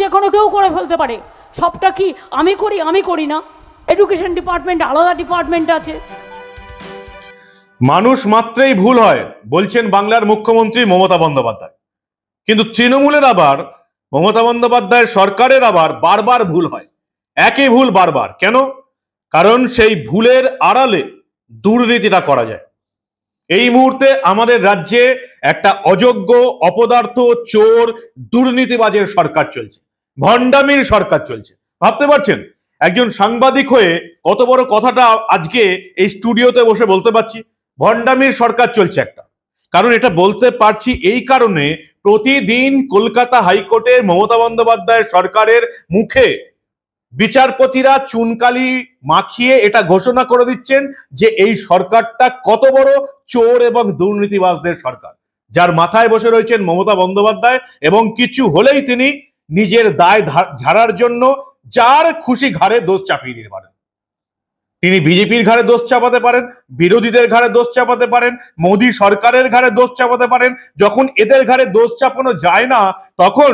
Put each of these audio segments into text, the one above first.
যে কোনো কেউ করে ফেলতে পারে সবটা কি আমি করি আমি করি না এডুকেশন ডিপার্টমেন্ট আলাদা ডিপার্টমেন্ট আছে মানুষ মাত্রেই ভুল হয় বলছেন বাংলার মুখ্যমন্ত্রী মমতা বন্দ্যোপাধ্যায় কিন্তু তৃণমূলের আবার মমতা বন্দ্যোপাধ্যায়ের সরকারের আবার বারবার ভুল হয় একই ভুল বারবার কেন কারণ সেই ভুলের আড়ালে দুর্নীতিটা করা যায় এই মুহূর্তে আমাদের রাজ্যে একটা অযোগ্য অপদার্থ চোর দুর্নীতিবাজের সরকার চলছে ভণ্ডামির সরকার চলছে ভাবতে পারছেন একজন সাংবাদিক হয়ে কত বড় কথাটা আজকে এই স্টুডিওতে বসে বলতে পারছি ভণ্ডামির সরকার চলছে একটা কারণ এটা বলতে পারছি এই কারণে প্রতিদিন কলকাতা হাইকোর্টে মমতা বন্দ্যোপাধ্যায়ের সরকারের মুখে বিচারপতিরা চুনকালি মাখিয়ে এটা ঘোষণা করে দিচ্ছেন যে এই সরকারটা কত বড় চোর এবং দুর্নীতিবাজদের সরকার যার মাথায় বসে রয়েছেন মমতা বন্দ্যোপাধ্যায় এবং কিছু হলেই তিনি নিজের দায় ঝাড়ার জন্য যার খুশি ঘাড়ে দোষ চাপিয়ে দিতে পারেন তিনি বিজেপির ঘাড়ে দোষ চাপাতে পারেন বিরোধীদের ঘাড়ে দোষ চাপাতে পারেন মোদী সরকারের ঘাড়ে দোষ চাপাতে পারেন যখন এদের ঘাড়ে দোষ চাপানো যায় না তখন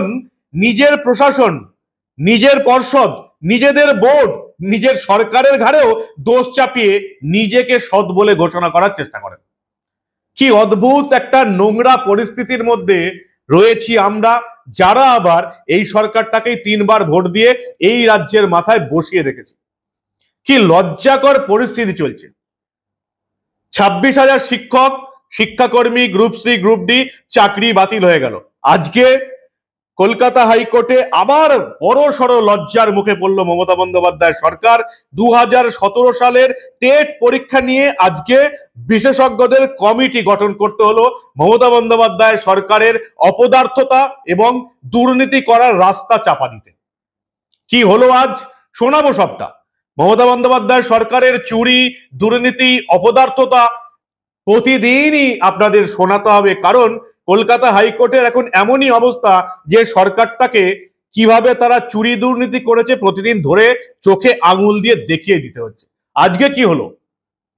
নিজের প্রশাসন নিজের পর্ষদ নিজেদের বোর্ড নিজের সরকারের ঘাড়েও দোষ চাপিয়ে নিজেকে সৎ বলে ঘোষণা করার চেষ্টা করেন কি অদ্ভুত একটা নোংরা পরিস্থিতির মধ্যে রয়েছি আমরা যারা আবার এই সরকারটাকেই তিনবার ভোট দিয়ে এই রাজ্যের মাথায় বসিয়ে রেখেছে কি লজ্জাকর পরিস্থিতি চলছে ছাব্বিশ হাজার শিক্ষক শিক্ষাকর্মী গ্রুপ সি গ্রুপ ডি চাকরি বাতিল হয়ে গেল আজকে কলকাতা হাইকোর্টে আবার বড় সড় লজ্জার মুখে পড়ল মমতা বন্দ্যোপাধ্যায় সরকার দু সালের টেট পরীক্ষা নিয়ে আজকে বিশেষজ্ঞদের কমিটি গঠন করতে হলো মমতা বন্দ্যোপাধ্যায় সরকারের অপদার্থতা এবং দুর্নীতি করার রাস্তা চাপা দিতে কি হলো আজ শোনাবো সবটা মমতা বন্দ্যোপাধ্যায় সরকারের চুরি দুর্নীতি অপদার্থতা প্রতিদিনই আপনাদের শোনাতে হবে কারণ কলকাতা হাইকোর্টের এখন এমনই অবস্থা যে সরকারটাকে কিভাবে তারা চুরি দুর্নীতি করেছে প্রতিদিন ধরে চোখে আঙুল দিয়ে দেখিয়ে দিতে হচ্ছে আজকে কি হলো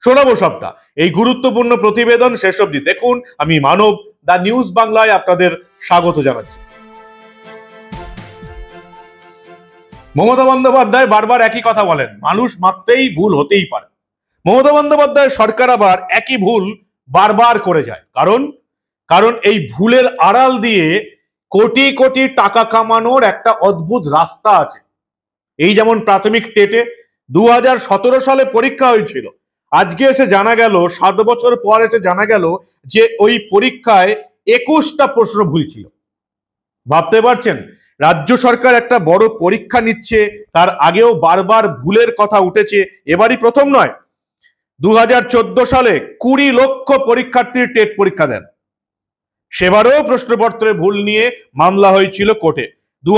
শোনাবো সবটা এই গুরুত্বপূর্ণ প্রতিবেদন শেষ অবধি দেখুন আমি মানব দ্য নিউজ বাংলায় আপনাদের স্বাগত জানাচ্ছি মমতা বন্দ্যোপাধ্যায় বারবার একই কথা বলেন মানুষ মাত্রেই ভুল হতেই পারে মমতা বন্দ্যোপাধ্যায় সরকার আবার একই ভুল বারবার করে যায় কারণ কারণ এই ভুলের আড়াল দিয়ে কোটি কোটি টাকা কামানোর একটা অদ্ভুত রাস্তা আছে এই যেমন প্রাথমিক টেটে দু সালে পরীক্ষা হয়েছিল আজকে এসে জানা গেল সাত বছর পর এসে জানা গেল যে ওই পরীক্ষায় একুশটা প্রশ্ন ভুল ছিল ভাবতে পারছেন রাজ্য সরকার একটা বড় পরীক্ষা নিচ্ছে তার আগেও বারবার ভুলের কথা উঠেছে এবারই প্রথম নয় দু সালে কুড়ি লক্ষ পরীক্ষার্থীর টেট পরীক্ষা দেন সেবারও প্রশ্নপত্রে ভুল নিয়ে মামলা হয়েছিল কোর্টে দু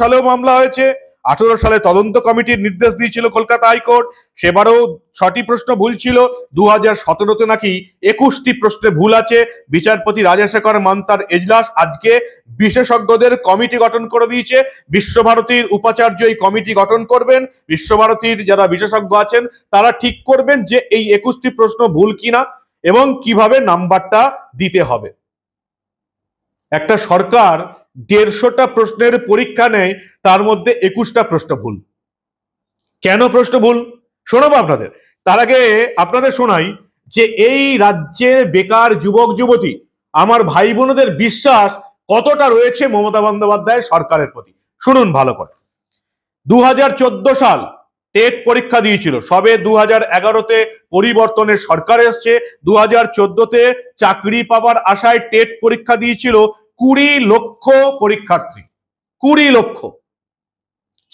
সালেও মামলা হয়েছে আঠেরো সালে তদন্ত কমিটির নির্দেশ দিয়েছিল কলকাতা হাইকোর্ট সেবারও ছটি প্রশ্ন ভুল ছিল দু হাজার সতেরোতে নাকি একুশটি প্রশ্নে ভুল আছে বিচারপতি রাজাশেখর মান্তার এজলাস আজকে বিশেষজ্ঞদের কমিটি গঠন করে দিয়েছে বিশ্বভারতীর উপাচার্য এই কমিটি গঠন করবেন বিশ্বভারতীর যারা বিশেষজ্ঞ আছেন তারা ঠিক করবেন যে এই একুশটি প্রশ্ন ভুল কিনা এবং কিভাবে নাম্বারটা দিতে হবে একটা সরকার দেড়শোটা প্রশ্নের পরীক্ষা নেয় তার মধ্যে একুশটা প্রশ্ন ভুল কেন প্রশ্ন ভুল শোনাবো আপনাদের তার আগে আপনাদের শোনাই যে এই রাজ্যের বেকার যুবক যুবতী আমার ভাই বোনদের বিশ্বাস কতটা রয়েছে মমতা বন্দ্যোপাধ্যায় সরকারের প্রতি শুনুন ভালো করে দু সাল টেট পরীক্ষা দিয়েছিল সবে দু হাজার এগারোতে পরিবর্তনের সরকার এসছে দু হাজার চোদ্দতে চাকরি পাবার আশায় টেট পরীক্ষা দিয়েছিল কুড়ি লক্ষ পরীক্ষার্থী কুড়ি লক্ষ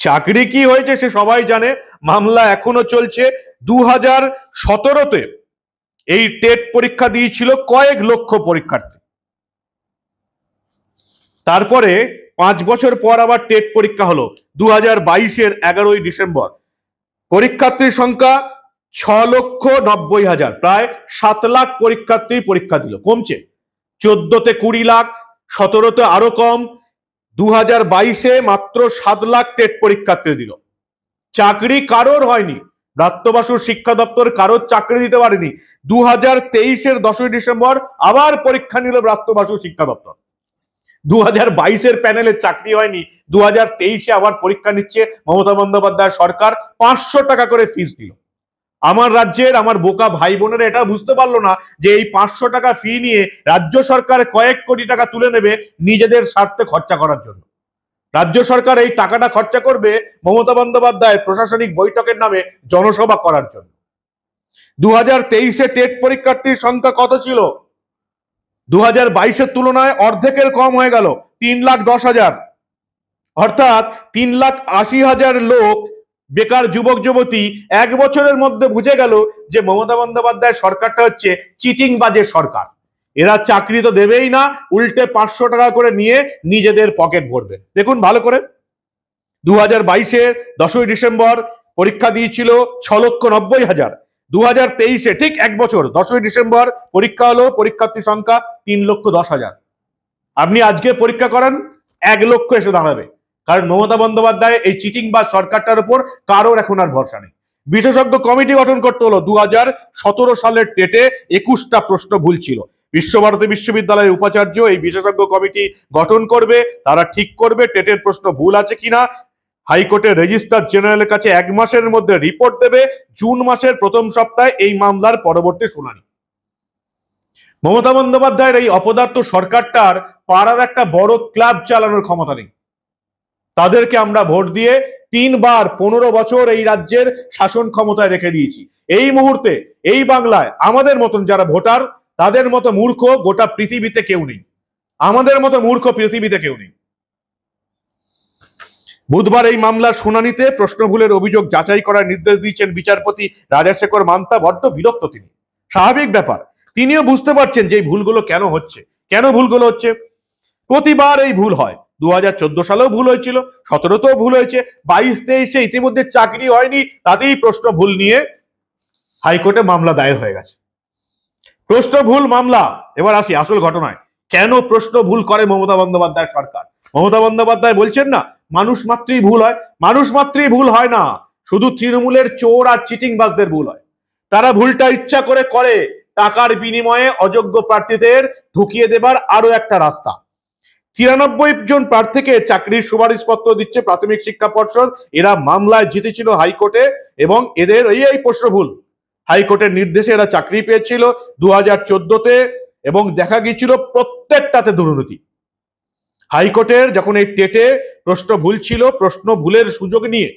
চাকরি কি হয়েছে সে সবাই জানে মামলা এখনো চলছে দু হাজার সতেরোতে এই টেট পরীক্ষা দিয়েছিল কয়েক লক্ষ পরীক্ষার্থী তারপরে পাঁচ বছর পর আবার টেট পরীক্ষা হলো দু হাজার বাইশের এগারোই ডিসেম্বর পরীক্ষার্থীর সংখ্যা ছ লক্ষ নব্বই হাজার প্রায় সাত লাখ পরীক্ষার্থী পরীক্ষা দিল কমছে চোদ্দতে কুড়ি লাখ সতেরোতে আরো কম দু হাজার বাইশে মাত্র সাত লাখ টেট পরীক্ষার্থী দিল চাকরি কারোর হয়নি রাত্রবাসু শিক্ষা দপ্তর কারোর চাকরি দিতে পারেনি দু হাজার তেইশের দশই ডিসেম্বর আবার পরীক্ষা নিল রাত্রবাসু শিক্ষা দপ্তর দু হাজার বাইশের প্যানেলে চাকরি হয়নি দু হাজার তেইশে আবার পরীক্ষা নিচ্ছে মমতা বন্দ্যোপাধ্যায় সরকার পাঁচশো টাকা করে ফিস দিল আমার রাজ্যের আমার বোকা ভাই বোনেরা এটা বুঝতে পারলো না যে এই পাঁচশো টাকা ফি নিয়ে রাজ্য সরকার কয়েক কোটি টাকা তুলে নেবে নিজেদের স্বার্থে খরচা করার জন্য রাজ্য সরকার এই টাকাটা খরচা করবে মমতা বন্দ্যোপাধ্যায় প্রশাসনিক বৈঠকের নামে জনসভা করার জন্য দু হাজার তেইশে টেট পরীক্ষার্থীর সংখ্যা কত ছিল দু হাজার বাইশের তুলনায় অর্ধেকের কম হয়ে গেল তিন লাখ দশ হাজার অর্থাৎ তিন লাখ আশি হাজার লোক বেকার যুবক যুবতী এক বছরের মধ্যে বুঝে গেল যে মমতা বন্দ্যোপাধ্যায়ের সরকারটা হচ্ছে চিটিং বাজে সরকার এরা চাকরি তো দেবেই না উল্টে পাঁচশো টাকা করে নিয়ে নিজেদের পকেট ভরবে দেখুন ভালো করে দু হাজার বাইশের দশই ডিসেম্বর পরীক্ষা দিয়েছিল ছ লক্ষ নব্বই হাজার দু হাজার তেইশে ঠিক এক বছর দশই ডিসেম্বর পরীক্ষা হলো পরীক্ষার্থী সংখ্যা তিন লক্ষ দশ হাজার আপনি আজকে পরীক্ষা করেন এক লক্ষ এসে দাঁড়াবে কারণ মমতা বন্দ্যোপাধ্যায় এই চিটিং বা সরকারটার উপর কারোর এখন আর ভরসা নেই বিশেষজ্ঞ কমিটি গঠন করতে হলো দু সালের টেটে একুশটা প্রশ্ন ভুল ছিল বিশ্বভারতী বিশ্ববিদ্যালয়ের উপাচার্য এই বিশেষজ্ঞ কমিটি গঠন করবে তারা ঠিক করবে টেটের প্রশ্ন ভুল আছে কিনা হাইকোর্টের রেজিস্ট্রার জেনারেলের কাছে এক মাসের মধ্যে রিপোর্ট দেবে জুন মাসের প্রথম সপ্তাহে এই মামলার পরবর্তী শুনানি মমতা বন্দ্যোপাধ্যায়ের এই অপদার্থ সরকারটার পাড়ার একটা বড় ক্লাব চালানোর ক্ষমতা নেই তাদেরকে আমরা ভোট দিয়ে তিনবার পনেরো বছর এই রাজ্যের শাসন ক্ষমতায় রেখে দিয়েছি এই মুহূর্তে এই বাংলায় আমাদের মতন যারা ভোটার তাদের মতো মূর্খ গোটা পৃথিবীতে কেউ নেই আমাদের মতো মূর্খ পৃথিবীতে কেউ নেই বুধবার এই মামলার শুনানিতে প্রশ্নগুলের অভিযোগ যাচাই করার নির্দেশ দিয়েছেন বিচারপতি রাজাশেখর মান্তা বড্ড বিরক্ত তিনি স্বাভাবিক ব্যাপার তিনিও বুঝতে পারছেন যে এই ভুলগুলো কেন হচ্ছে কেন ভুলগুলো হচ্ছে প্রতিবার এই ভুল হয় দু হাজার সালেও ভুল হয়েছিল সতেরোতেও ভুল হয়েছে বাইশ তেইশে ইতিমধ্যে চাকরি হয়নি তাতেই প্রশ্ন ভুল নিয়ে হাইকোর্টে মামলা দায়ের হয়ে গেছে প্রশ্ন ভুল মামলা এবার আসি আসল ঘটনায় কেন প্রশ্ন ভুল করে মমতা বন্দ্যোপাধ্যায় সরকার মমতা বন্দ্যোপাধ্যায় বলছেন না মানুষ মাত্রই ভুল হয় মানুষ মাত্রই ভুল হয় না শুধু তৃণমূলের চোর আর চিটিংবাজদের ভুল হয় তারা ভুলটা ইচ্ছা করে করে টাকার বিনিময়ে অযোগ্য প্রার্থীদের ঢুকিয়ে দেবার আরো একটা রাস্তা তিরানব্বই জন প্রার্থীকে চাকরির সুপারিশপত্র দিচ্ছে প্রাথমিক শিক্ষা পর্ষদ এরা মামলায় জিতেছিল হাইকোর্টে এবং এদের এই এই প্রশ্ন ভুল হাইকোর্টের নির্দেশে এরা চাকরি পেয়েছিল দু হাজার চোদ্দতে এবং দেখা গিয়েছিল প্রত্যেকটাতে দুর্নীতি হাইকোর্টের যখন এই টেটে প্রশ্ন ভুল ছিল প্রশ্ন ভুলের সুযোগ নিয়ে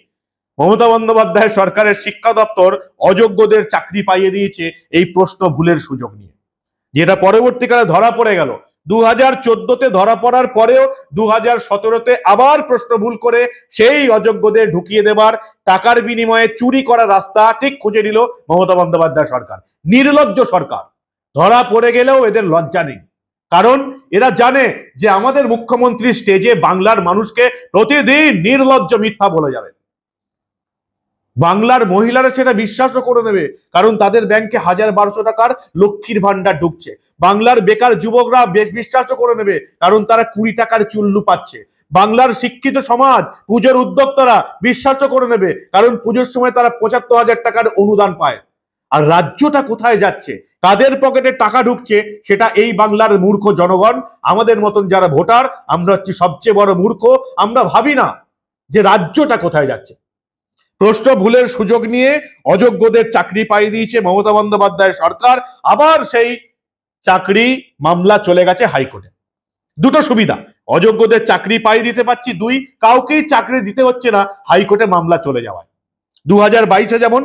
মমতা বন্দ্যোপাধ্যায় সরকারের শিক্ষা দপ্তর অযোগ্যদের চাকরি পাইয়ে দিয়েছে এই প্রশ্ন ভুলের সুযোগ নিয়ে যেটা পরবর্তীকালে ধরা পড়ে গেল দু হাজার চোদ্দতে ধরা পড়ার পরেও দু হাজার সতেরোতে আবার প্রশ্ন ভুল করে সেই অযোগ্যদের ঢুকিয়ে দেবার টাকার বিনিময়ে চুরি করা রাস্তা ঠিক খুঁজে নিল মমতা বন্দ্যোপাধ্যায় সরকার নির্লজ্জ সরকার ধরা পড়ে গেলেও এদের লজ্জা নেই কারণ এরা জানে যে আমাদের মুখ্যমন্ত্রী স্টেজে বাংলার মানুষকে প্রতিদিন নির্লজ্জ মিথ্যা বলে যাবে বাংলার মহিলারা সেটা বিশ্বাসও করে নেবে কারণ তাদের ব্যাংকে হাজার বারোশো টাকার লক্ষ্মীর ভাণ্ডার ঢুকছে বাংলার বেকার যুবকরা বেশ বিশ্বাসও করে নেবে কারণ তারা কুড়ি টাকার চুল্লু পাচ্ছে বাংলার শিক্ষিত সমাজ পুজোর উদ্যোক্তারা বিশ্বাসও করে নেবে কারণ পুজোর সময় তারা পঁচাত্তর হাজার টাকার অনুদান পায় আর রাজ্যটা কোথায় যাচ্ছে কাদের পকেটে টাকা ঢুকছে সেটা এই বাংলার মূর্খ জনগণ আমাদের মতন যারা ভোটার আমরা হচ্ছে সবচেয়ে বড় মূর্খ আমরা ভাবি না যে রাজ্যটা কোথায় যাচ্ছে প্রশ্ন ভুলের সুযোগ নিয়ে অযোগ্যদের চাকরি পাই দিয়েছে মমতা বন্দ্যোপাধ্যায়ের সরকার আবার সেই চাকরি মামলা চলে গেছে হাইকোর্টে দুটো সুবিধা অযোগ্যদের চাকরি পাই দিতে পারছি দুই কাউকেই চাকরি দিতে হচ্ছে না হাইকোর্টে মামলা চলে যাওয়ায় দু হাজার বাইশে যেমন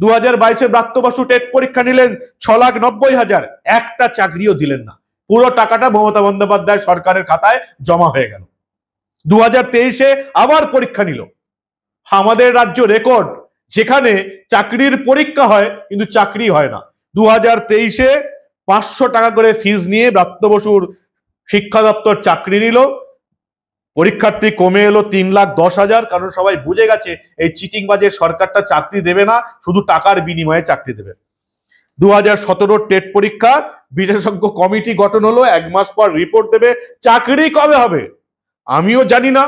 দু হাজার বাইশে ব্রাত্যবাসু টেট পরীক্ষা নিলেন ছ লাখ নব্বই হাজার একটা চাকরিও দিলেন না পুরো টাকাটা মমতা বন্দ্যোপাধ্যায় সরকারের খাতায় জমা হয়ে গেল দু হাজার তেইশে আবার পরীক্ষা নিল আমাদের রাজ্য রেকর্ড যেখানে চাকরির পরীক্ষা হয় কিন্তু চাকরি হয় না দু হাজার তেইশে পাঁচশো টাকা করে ফিজ নিয়ে ব্রাত্য বসুর শিক্ষা দপ্তর চাকরি নিল পরীক্ষার্থী কমে এলো তিন লাখ দশ হাজার কারণ সবাই বুঝে গেছে এই চিটিং বাজে সরকারটা চাকরি দেবে না শুধু টাকার বিনিময়ে চাকরি দেবে দু হাজার টেট পরীক্ষা বিশেষজ্ঞ কমিটি গঠন হলো এক মাস পর রিপোর্ট দেবে চাকরি কবে হবে আমিও জানি না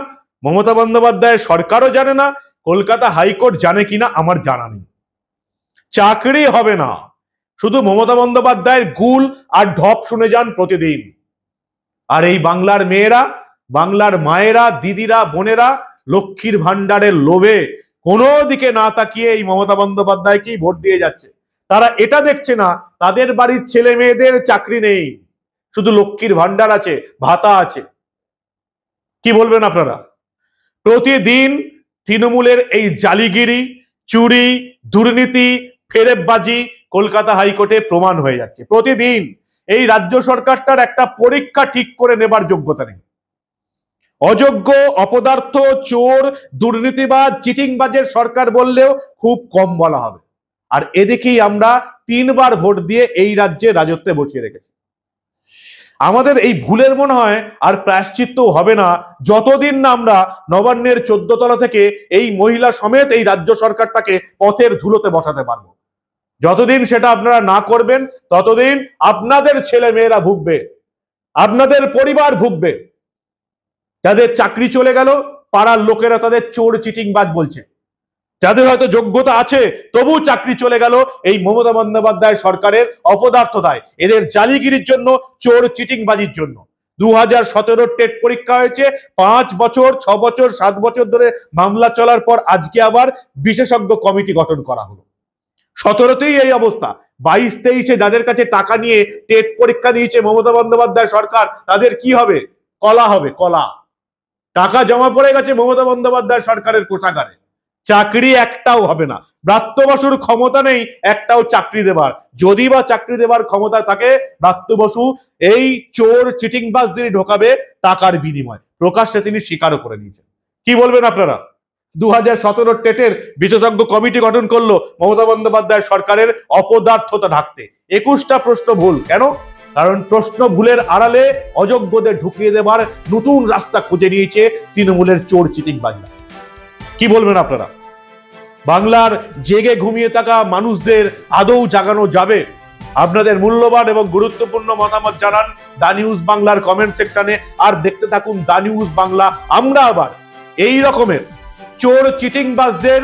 মমতা বন্দ্যোপাধ্যায় সরকারও জানে না কলকাতা হাইকোর্ট জানে কিনা আমার জানা নেই চাকরি হবে না শুধু মমতা বন্দ্যোপাধ্যায়ের গুল আর ঢপ শুনে যান প্রতিদিন আর এই বাংলার মেয়েরা বাংলার মায়েরা দিদিরা বোনেরা লক্ষ্মীর ভাণ্ডারের লোভে কোনো দিকে না তাকিয়ে এই মমতা বন্দ্যোপাধ্যায়কেই ভোট দিয়ে যাচ্ছে তারা এটা দেখছে না তাদের বাড়ির ছেলে মেয়েদের চাকরি নেই শুধু লক্ষ্মীর ভাণ্ডার আছে ভাতা আছে কি বলবেন আপনারা প্রতিদিন তৃণমূলের এই জালিগিরি চুরি দুর্নীতি ফেরেববাজি কলকাতা হাইকোর্টে প্রমাণ হয়ে যাচ্ছে প্রতিদিন এই রাজ্য সরকারটার একটা পরীক্ষা ঠিক করে নেবার যোগ্যতা নেই অযোগ্য অপদার্থ চোর দুর্নীতিবাদ চিটিংবাজের সরকার বললেও খুব কম বলা হবে আর এদিকেই আমরা তিনবার ভোট দিয়ে এই রাজ্যে রাজত্বে বসিয়ে রেখেছি আমাদের এই ভুলের মনে হয় আর প্রায়শ্চিত্ত হবে না যতদিন না আমরা নবান্নের চোদ্দতলা থেকে এই মহিলা সমেত এই রাজ্য সরকারটাকে পথের ধুলোতে বসাতে পারবো যতদিন সেটা আপনারা না করবেন ততদিন আপনাদের ছেলে মেয়েরা ভুগবে আপনাদের পরিবার ভুগবে যাদের চাকরি চলে গেল পাড়ার লোকেরা তাদের চোর চিটিংবাজ বলছে যাদের হয়তো যোগ্যতা আছে তবু চাকরি চলে গেল এই মমতা বন্দ্যোপাধ্যায় সরকারের অপদার্থতায় এদের জালিগিরির জন্য চোর চিটিংবাজির জন্য দু হাজার সতেরো টেট পরীক্ষা হয়েছে পাঁচ বছর ছ বছর সাত বছর ধরে মামলা চলার পর আজকে আবার বিশেষজ্ঞ কমিটি গঠন করা হলো সতেরোতেই এই অবস্থা বাইশ তেইশে যাদের কাছে টাকা নিয়ে টেট পরীক্ষা নিয়েছে মমতা বন্দ্যোপাধ্যায় সরকার তাদের কি হবে কলা হবে কলা টাকা জমা পড়ে গেছে মমতা বন্দ্যোপাধ্যায় সরকারের কোষাগারে চাকরি একটাও হবে না ব্রাত্য বসুর ক্ষমতা নেই একটাও চাকরি দেবার যদি বা চাকরি দেবার ক্ষমতা থাকে ব্রাত্য বসু এই চোর চিটিংবাস যিনি ঢোকাবে টাকার বিনিময় প্রকাশ্যে তিনি স্বীকারও করে নিয়েছেন কি বলবেন আপনারা দু হাজার সতেরো টেটের বিশেষজ্ঞ কমিটি গঠন করলো মমতা বন্দ্যোপাধ্যায় সরকারের অপদার্থতা ঢাকতে একুশটা প্রশ্ন ভুল কেন কারণ প্রশ্ন ভুলের আড়ালে অযোগ্যদের ঢুকিয়ে দেবার নতুন রাস্তা খুঁজে নিয়েছে তৃণমূলের চোর চিটিং বাংলা কি বলবেন আপনারা বাংলার জেগে ঘুমিয়ে থাকা মানুষদের আদৌ জাগানো যাবে আপনাদের মূল্যবান এবং গুরুত্বপূর্ণ মতামত জানান দা নিউজ বাংলার কমেন্ট সেকশনে আর দেখতে থাকুন দা নিউজ বাংলা আমরা আবার এই রকমের চোর চিটিংবাজদের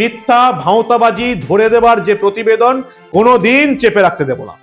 মিথ্যা ভাঁওতাবাজি ধরে দেবার যে প্রতিবেদন কোনো দিন চেপে রাখতে দেব না